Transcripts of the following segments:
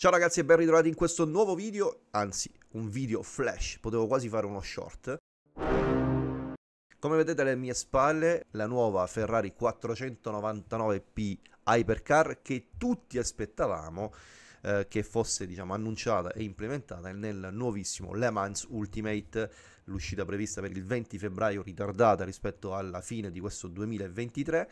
Ciao ragazzi e ben ritrovati in questo nuovo video, anzi un video flash, potevo quasi fare uno short. Come vedete alle mie spalle la nuova Ferrari 499p Hypercar che tutti aspettavamo eh, che fosse diciamo, annunciata e implementata nel nuovissimo Le Mans Ultimate, l'uscita prevista per il 20 febbraio ritardata rispetto alla fine di questo 2023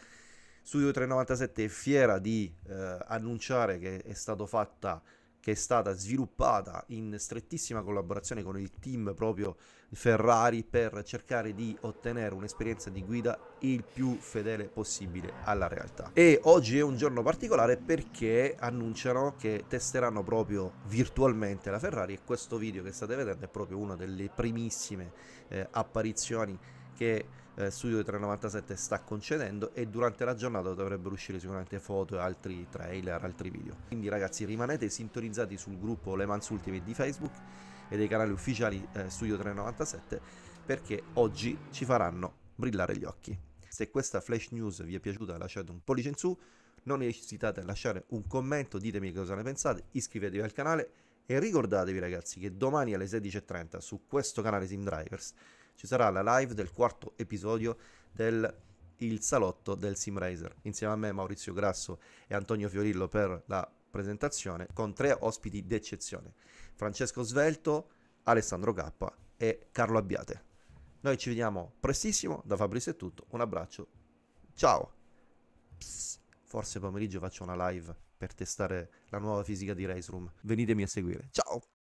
Studio 397 è fiera di eh, annunciare che è stato fatta che è stata sviluppata in strettissima collaborazione con il team proprio Ferrari per cercare di ottenere un'esperienza di guida il più fedele possibile alla realtà. E oggi è un giorno particolare perché annunciano che testeranno proprio virtualmente la Ferrari e questo video che state vedendo è proprio una delle primissime eh, apparizioni che eh, Studio 397 sta concedendo e durante la giornata dovrebbero uscire sicuramente foto e altri trailer, altri video. Quindi ragazzi rimanete sintonizzati sul gruppo Le Mans Ultimate di Facebook e dei canali ufficiali eh, Studio 397 perché oggi ci faranno brillare gli occhi. Se questa flash news vi è piaciuta lasciate un pollice in su, non esitate a lasciare un commento, ditemi cosa ne pensate, iscrivetevi al canale e ricordatevi ragazzi che domani alle 16.30 su questo canale Sim Drivers ci sarà la live del quarto episodio del il salotto del Simraiser insieme a me Maurizio Grasso e Antonio Fiorillo per la presentazione con tre ospiti d'eccezione Francesco Svelto, Alessandro Cappa e Carlo Abbiate noi ci vediamo prestissimo da Fabrizio è tutto un abbraccio ciao Psst, forse pomeriggio faccio una live per testare la nuova fisica di Race Room venitemi a seguire ciao